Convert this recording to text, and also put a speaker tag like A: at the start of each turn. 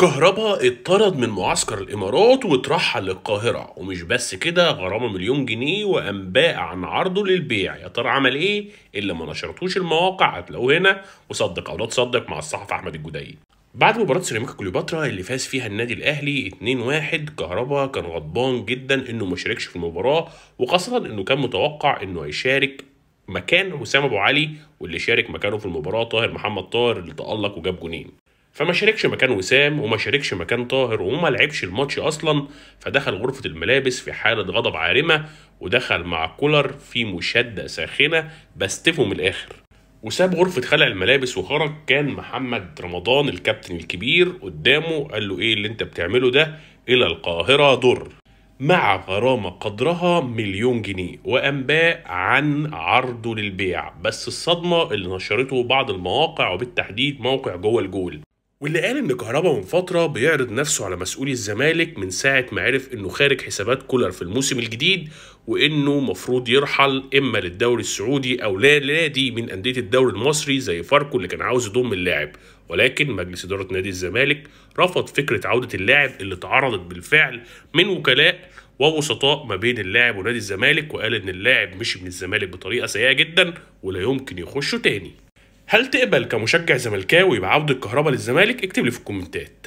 A: كهربا اتطرد من معسكر الامارات واترحل للقاهره ومش بس كده غرامه مليون جنيه وانباء عن عرضه للبيع يا ترى عمل ايه اللي ما نشرتوش المواقع هتلاقوه هنا وصدق او لا تصدق مع الصحفي احمد الجدعي بعد مباراة سيراميكا كليوباترا اللي فاز فيها النادي الاهلي 2-1 كهربا كان غضبان جدا انه ما شاركش في المباراة وخاصة انه كان متوقع انه هيشارك مكان وسام ابو علي واللي شارك مكانه في المباراة طاهر محمد طاهر اللي تألق وجاب جونين فما شاركش مكان وسام وما شاركش مكان طاهر وما لعبش الماتش اصلا فدخل غرفه الملابس في حاله غضب عارمه ودخل مع كولر في مشاده ساخنه بستفه من الاخر وساب غرفة خلع الملابس وخرج كان محمد رمضان الكابتن الكبير قدامه قال له ايه اللي انت بتعمله ده الى القاهرة در مع غرامة قدرها مليون جنيه وأنباء عن عرضه للبيع بس الصدمة اللي نشرته بعض المواقع وبالتحديد موقع جوه الجول واللي قال ان كهربا من فتره بيعرض نفسه على مسؤولي الزمالك من ساعه ما عرف انه خارج حسابات كولر في الموسم الجديد وانه مفروض يرحل اما للدوري السعودي او لا لنادي من انديه الدوري المصري زي فاركو اللي كان عاوز يضم اللاعب ولكن مجلس اداره نادي الزمالك رفض فكره عوده اللاعب اللي تعرضت بالفعل من وكلاء ووسطاء ما بين اللاعب ونادي الزمالك وقال ان اللاعب مشي من الزمالك بطريقه سيئه جدا ولا يمكن يخشه تاني هل تقبل كمشجع زملكاوي بعودة كهربا للزمالك؟ اكتب لي في الكومنتات